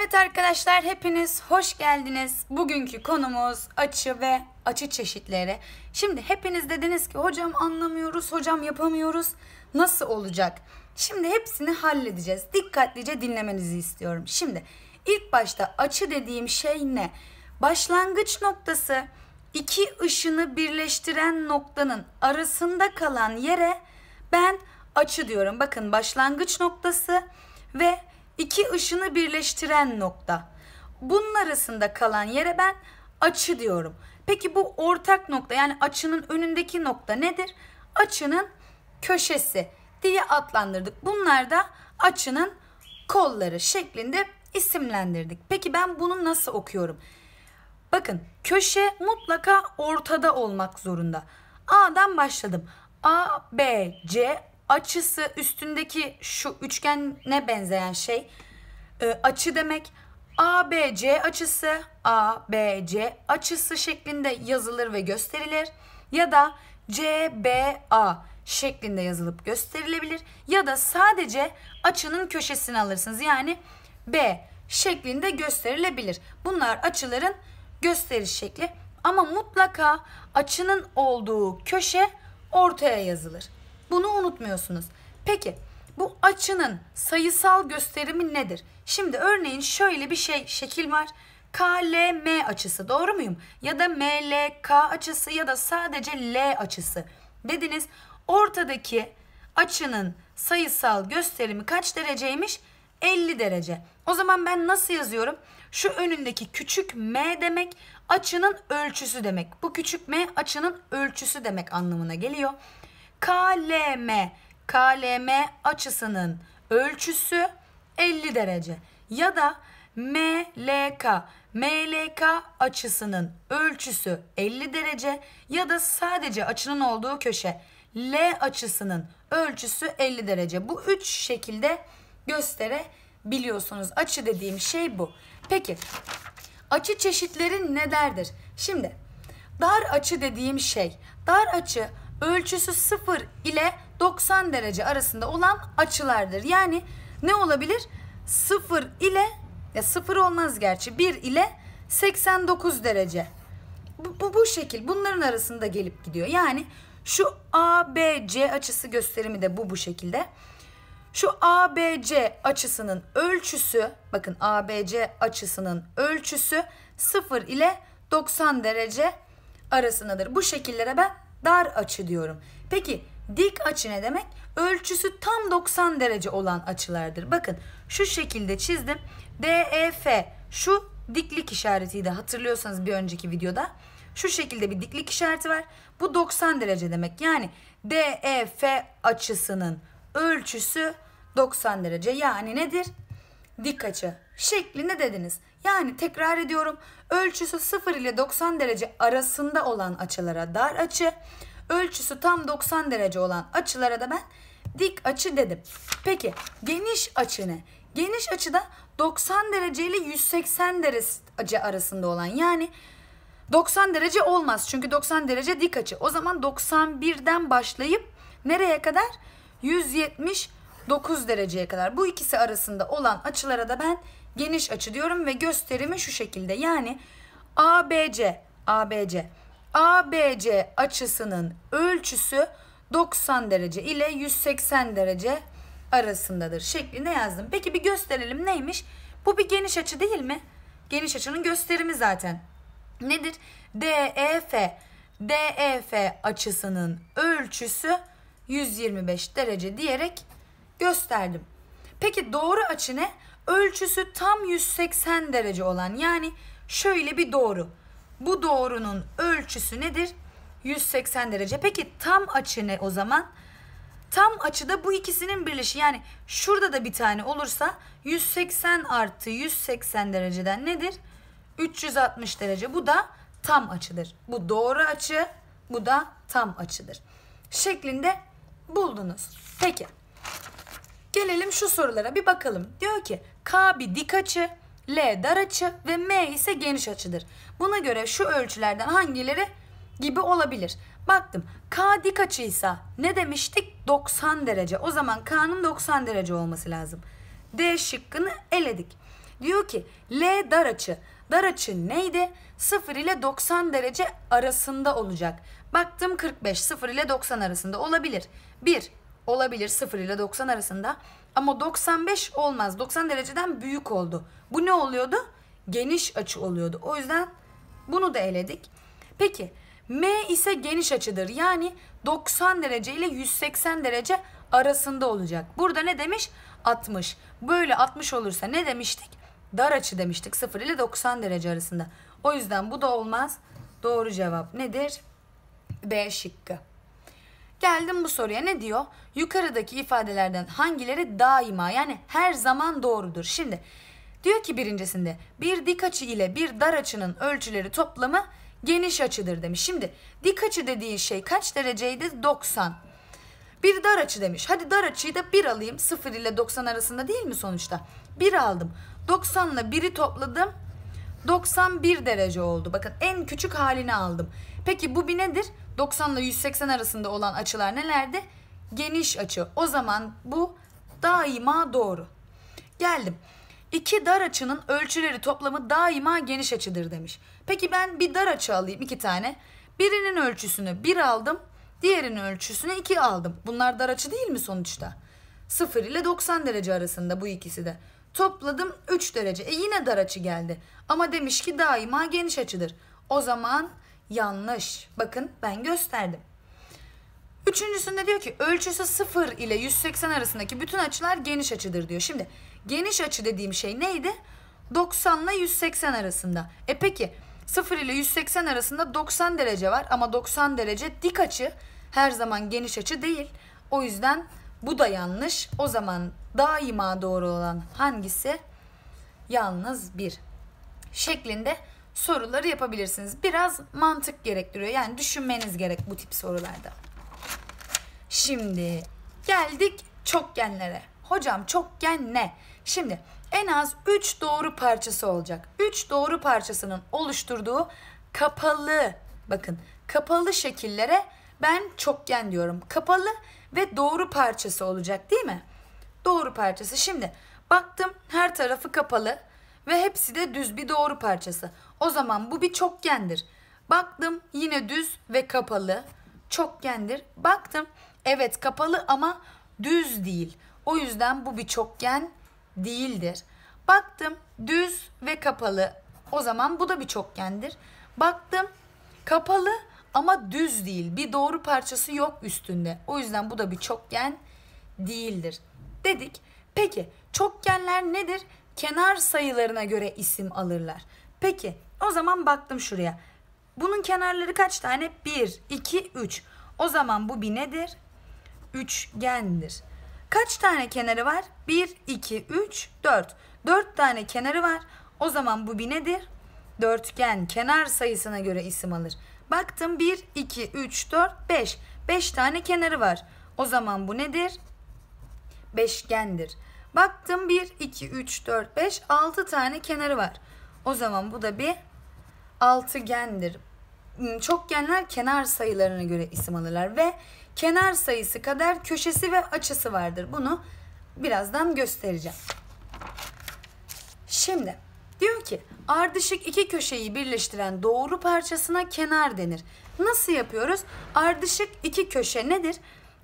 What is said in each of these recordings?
Evet arkadaşlar hepiniz hoş geldiniz. Bugünkü konumuz açı ve açı çeşitleri. Şimdi hepiniz dediniz ki hocam anlamıyoruz, hocam yapamıyoruz. Nasıl olacak? Şimdi hepsini halledeceğiz. Dikkatlice dinlemenizi istiyorum. Şimdi ilk başta açı dediğim şey ne? Başlangıç noktası iki ışını birleştiren noktanın arasında kalan yere ben açı diyorum. Bakın başlangıç noktası ve İki ışını birleştiren nokta. Bunun arasında kalan yere ben açı diyorum. Peki bu ortak nokta yani açının önündeki nokta nedir? Açının köşesi diye adlandırdık. Bunlar da açının kolları şeklinde isimlendirdik. Peki ben bunu nasıl okuyorum? Bakın köşe mutlaka ortada olmak zorunda. A'dan başladım. A, B, C, açısı üstündeki şu üçgene benzeyen şey e, açı demek. ABC açısı, ABC açısı şeklinde yazılır ve gösterilir ya da CBA şeklinde yazılıp gösterilebilir ya da sadece açının köşesini alırsınız. Yani B şeklinde gösterilebilir. Bunlar açıların gösteriş şekli ama mutlaka açının olduğu köşe ortaya yazılır. Bunu unutmuyorsunuz. Peki bu açının sayısal gösterimi nedir? Şimdi örneğin şöyle bir şey şekil var. KLM açısı doğru muyum? Ya da MLK açısı ya da sadece L açısı. Dediniz ortadaki açının sayısal gösterimi kaç dereceymiş? 50 derece. O zaman ben nasıl yazıyorum? Şu önündeki küçük m demek açının ölçüsü demek. Bu küçük m açının ölçüsü demek anlamına geliyor. KLM. KLM açısının ölçüsü 50 derece. Ya da MLK. MLK açısının ölçüsü 50 derece ya da sadece açının olduğu köşe L açısının ölçüsü 50 derece. Bu üç şekilde gösterebiliyorsunuz. Açı dediğim şey bu. Peki açı çeşitleri nelerdir? Şimdi dar açı dediğim şey dar açı ölçüsü 0 ile 90 derece arasında olan açılardır. Yani ne olabilir? 0 ile ya 0 olmaz gerçi 1 ile 89 derece. Bu, bu, bu şekil bunların arasında gelip gidiyor. Yani şu ABC açısı gösterimi de bu bu şekilde. Şu ABC açısının ölçüsü bakın ABC açısının ölçüsü 0 ile 90 derece arasındadır. Bu şekillere ben dar açı diyorum. Peki dik açı ne demek? Ölçüsü tam 90 derece olan açılardır. Bakın şu şekilde çizdim. DEF şu diklik işaretiydi hatırlıyorsanız bir önceki videoda. Şu şekilde bir diklik işareti var. Bu 90 derece demek. Yani DEF açısının ölçüsü 90 derece. Yani nedir? Dik açı şeklinde dediniz. Yani tekrar ediyorum ölçüsü 0 ile 90 derece arasında olan açılara dar açı, ölçüsü tam 90 derece olan açılara da ben dik açı dedim. Peki geniş açı ne? Geniş açıda 90 derece ile 180 derece arasında olan yani 90 derece olmaz çünkü 90 derece dik açı. O zaman 91'den başlayıp nereye kadar? 179 dereceye kadar. Bu ikisi arasında olan açılara da ben geniş açı diyorum ve gösterimi şu şekilde. Yani ABC ABC ABC açısının ölçüsü 90 derece ile 180 derece arasındadır şeklinde yazdım. Peki bir gösterelim neymiş? Bu bir geniş açı değil mi? Geniş açının gösterimi zaten. Nedir? DEF DEF açısının ölçüsü 125 derece diyerek gösterdim. Peki doğru açı ne? ölçüsü tam 180 derece olan yani şöyle bir doğru. Bu doğrunun ölçüsü nedir? 180 derece. Peki tam açı ne o zaman? Tam açıda bu ikisinin birleşi yani şurada da bir tane olursa 180 artı 180 dereceden nedir? 360 derece. Bu da tam açıdır. Bu doğru açı, bu da tam açıdır. Şeklinde buldunuz. Peki. Gelelim şu sorulara bir bakalım. Diyor ki K bir dik açı, L dar açı ve M ise geniş açıdır. Buna göre şu ölçülerden hangileri gibi olabilir? Baktım K dik açıysa ne demiştik? 90 derece. O zaman K'nın 90 derece olması lazım. D şıkkını eledik. Diyor ki L dar açı. Dar açı neydi? 0 ile 90 derece arasında olacak. Baktım 45 0 ile 90 arasında olabilir. 1 olabilir 0 ile 90 arasında. Ama 95 olmaz. 90 dereceden büyük oldu. Bu ne oluyordu? Geniş açı oluyordu. O yüzden bunu da eledik. Peki M ise geniş açıdır. Yani 90 derece ile 180 derece arasında olacak. Burada ne demiş? 60. Böyle 60 olursa ne demiştik? Dar açı demiştik. 0 ile 90 derece arasında. O yüzden bu da olmaz. Doğru cevap nedir? B şıkkı. Geldim bu soruya ne diyor? Yukarıdaki ifadelerden hangileri daima yani her zaman doğrudur? Şimdi diyor ki birincisinde bir dik açı ile bir dar açının ölçüleri toplamı geniş açıdır demiş. Şimdi dik açı dediği şey kaç dereceydi? 90. Bir dar açı demiş. Hadi dar açıyı da 1 alayım. 0 ile 90 arasında değil mi sonuçta? 1 aldım. 90 ile 1'i topladım. 91 derece oldu. Bakın en küçük halini aldım. Peki bu bir nedir? 90 ile 180 arasında olan açılar nelerdi? Geniş açı. O zaman bu daima doğru. Geldim. İki dar açının ölçüleri toplamı daima geniş açıdır demiş. Peki ben bir dar açı alayım iki tane. Birinin ölçüsünü 1 bir aldım. Diğerinin ölçüsünü 2 aldım. Bunlar dar açı değil mi sonuçta? 0 ile 90 derece arasında bu ikisi de. Topladım 3 derece. E yine dar açı geldi. Ama demiş ki daima geniş açıdır. O zaman yanlış. Bakın ben gösterdim. Üçüncüsünde diyor ki ölçüsü 0 ile 180 arasındaki bütün açılar geniş açıdır diyor. Şimdi geniş açı dediğim şey neydi? 90 ile 180 arasında. E peki 0 ile 180 arasında 90 derece var ama 90 derece dik açı her zaman geniş açı değil. O yüzden bu da yanlış. O zaman daima doğru olan hangisi? Yalnız bir şeklinde soruları yapabilirsiniz. Biraz mantık gerektiriyor. Yani düşünmeniz gerek bu tip sorularda. Şimdi geldik çokgenlere. Hocam çokgen ne? Şimdi en az 3 doğru parçası olacak. 3 doğru parçasının oluşturduğu kapalı bakın kapalı şekillere ben çokgen diyorum. Kapalı ve doğru parçası olacak değil mi? Doğru parçası. Şimdi baktım her tarafı kapalı ve hepsi de düz bir doğru parçası. O zaman bu bir çokgendir. Baktım yine düz ve kapalı. Çokgendir. Baktım evet kapalı ama düz değil. O yüzden bu bir çokgen değildir. Baktım düz ve kapalı. O zaman bu da bir çokgendir. Baktım kapalı ama düz değil. Bir doğru parçası yok üstünde. O yüzden bu da bir çokgen değildir. Dedik. Peki çokgenler nedir? Kenar sayılarına göre isim alırlar. Peki o zaman baktım şuraya. Bunun kenarları kaç tane? 1, 2, 3. O zaman bu bir nedir? Üçgendir. Kaç tane kenarı var? 1, 2, 3, 4. 4 tane kenarı var. O zaman bu bir nedir? Dörtgen kenar sayısına göre isim alır. Baktım 1, 2, 3, 4, 5. 5 tane kenarı var. O zaman bu nedir? Beşgendir. Baktım 1, 2, 3, 4, 5, 6 tane kenarı var. O zaman bu da bir altıgendir. Hmm, Çokgenler kenar sayılarına göre isim alırlar ve kenar sayısı kadar köşesi ve açısı vardır. Bunu birazdan göstereceğim. Şimdi diyor ki Ardışık iki köşeyi birleştiren doğru parçasına kenar denir. Nasıl yapıyoruz? Ardışık iki köşe nedir?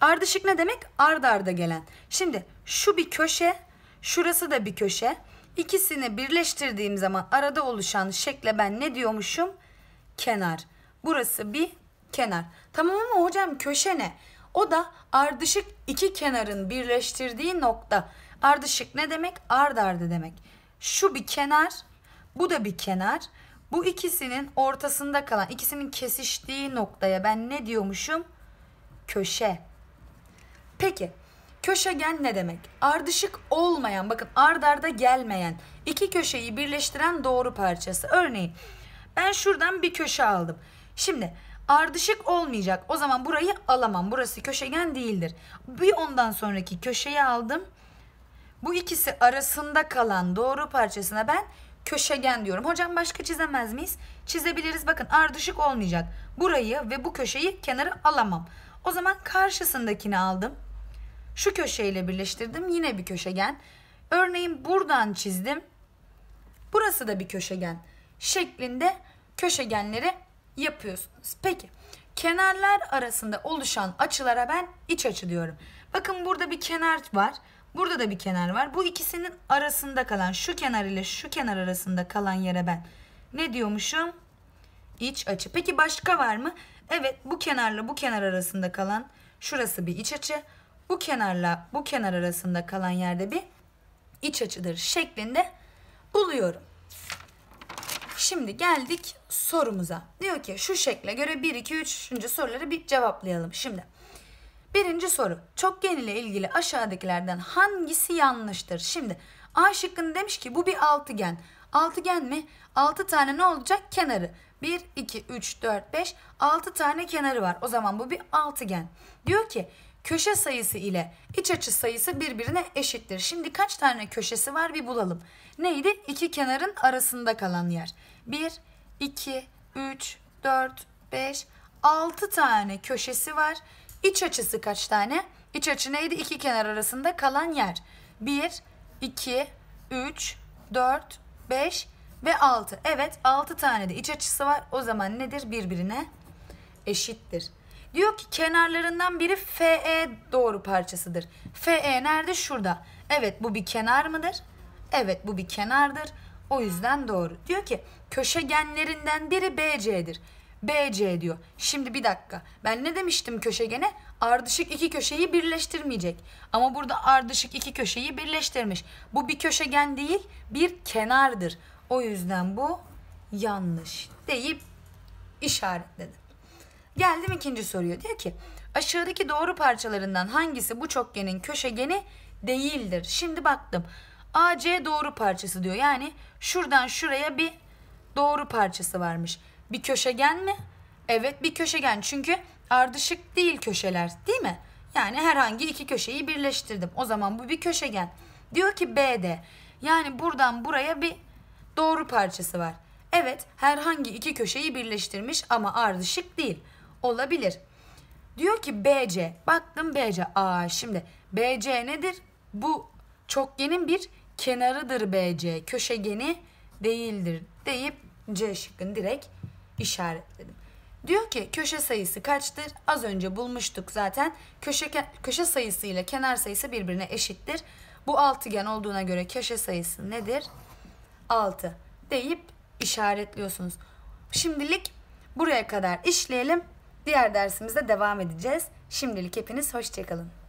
Ardışık ne demek? Ard arda gelen. Şimdi şu bir köşe, şurası da bir köşe. İkisini birleştirdiğim zaman arada oluşan şekle ben ne diyormuşum? Kenar. Burası bir kenar. Tamam mı hocam köşe ne? O da ardışık iki kenarın birleştirdiği nokta. Ardışık ne demek? Ard ardı demek. Şu bir kenar, bu da bir kenar. Bu ikisinin ortasında kalan, ikisinin kesiştiği noktaya ben ne diyormuşum? Köşe. Peki, köşegen ne demek? Ardışık olmayan, bakın ardarda gelmeyen, iki köşeyi birleştiren doğru parçası. Örneğin ben şuradan bir köşe aldım. Şimdi ardışık olmayacak. O zaman burayı alamam. Burası köşegen değildir. Bir ondan sonraki köşeyi aldım. Bu ikisi arasında kalan doğru parçasına ben köşegen diyorum. Hocam başka çizemez miyiz? Çizebiliriz. Bakın ardışık olmayacak. Burayı ve bu köşeyi kenara alamam. O zaman karşısındakini aldım. Şu köşeyle birleştirdim. Yine bir köşegen. Örneğin buradan çizdim. Burası da bir köşegen şeklinde köşegenleri yapıyorsunuz. Peki kenarlar arasında oluşan açılara ben iç açı diyorum. Bakın burada bir kenar var. Burada da bir kenar var. Bu ikisinin arasında kalan şu kenar ile şu kenar arasında kalan yere ben ne diyormuşum? İç açı. Peki başka var mı? Evet bu kenarla bu kenar arasında kalan şurası bir iç açı. Bu kenarla bu kenar arasında kalan yerde bir iç açıdır şeklinde buluyorum. Şimdi geldik sorumuza. Diyor ki şu şekle göre 1, 2, 3. soruları bir cevaplayalım. Şimdi Birinci soru. Çokgen ile ilgili aşağıdakilerden hangisi yanlıştır? Şimdi A şıkkını demiş ki bu bir altıgen. Altıgen mi? 6 tane ne olacak? Kenarı. 1, 2, 3, 4, 5, 6 tane kenarı var. O zaman bu bir altıgen. Diyor ki köşe sayısı ile iç açı sayısı birbirine eşittir. Şimdi kaç tane köşesi var bir bulalım. Neydi? İki kenarın arasında kalan yer. 1, 2, 3, 4, 5, 6 tane köşesi var. İç açısı kaç tane? İç açı neydi? İki kenar arasında kalan yer. 1, 2, 3, 4, 5 ve 6. Evet 6 tane de iç açısı var. O zaman nedir? Birbirine eşittir. Diyor ki kenarlarından biri FE doğru parçasıdır. FE nerede? Şurada. Evet bu bir kenar mıdır? Evet bu bir kenardır. O yüzden doğru. Diyor ki köşegenlerinden biri BC'dir. BC diyor. Şimdi bir dakika. Ben ne demiştim köşegene? Ardışık iki köşeyi birleştirmeyecek. Ama burada ardışık iki köşeyi birleştirmiş. Bu bir köşegen değil, bir kenardır. O yüzden bu yanlış deyip işaretledim. Geldim ikinci soruya. Diyor ki aşağıdaki doğru parçalarından hangisi bu çokgenin köşegeni değildir? Şimdi baktım. AC doğru parçası diyor. Yani şuradan şuraya bir doğru parçası varmış. Bir köşegen mi? Evet bir köşegen çünkü ardışık değil köşeler değil mi? Yani herhangi iki köşeyi birleştirdim. O zaman bu bir köşegen. Diyor ki BD. yani buradan buraya bir doğru parçası var. Evet herhangi iki köşeyi birleştirmiş ama ardışık değil. Olabilir. Diyor ki BC. Baktım BC. Aa şimdi BC nedir? Bu çokgenin bir kenarıdır BC. Köşegeni değildir deyip C şıkkını direkt işaretledim. Diyor ki köşe sayısı kaçtır? Az önce bulmuştuk zaten. Köşe, köşe sayısı ile kenar sayısı birbirine eşittir. Bu altıgen olduğuna göre köşe sayısı nedir? 6 deyip işaretliyorsunuz. Şimdilik buraya kadar işleyelim. Diğer dersimizde devam edeceğiz. Şimdilik hepiniz hoşçakalın.